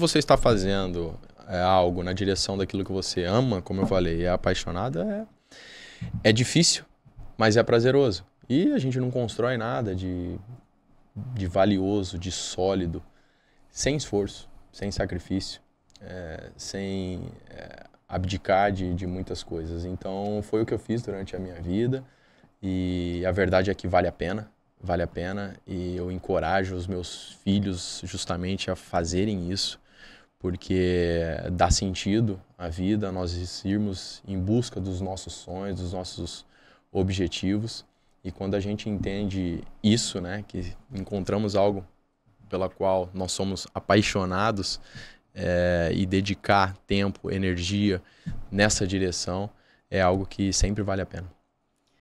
você está fazendo é, algo na direção daquilo que você ama, como eu falei, é apaixonado, é, é difícil, mas é prazeroso. E a gente não constrói nada de, de valioso, de sólido, sem esforço, sem sacrifício, é, sem é, abdicar de, de muitas coisas. Então, foi o que eu fiz durante a minha vida. E a verdade é que vale a pena, vale a pena. E eu encorajo os meus filhos justamente a fazerem isso porque dá sentido à vida nós irmos em busca dos nossos sonhos, dos nossos objetivos. E quando a gente entende isso, né, que encontramos algo pela qual nós somos apaixonados é, e dedicar tempo, energia nessa direção é algo que sempre vale a pena.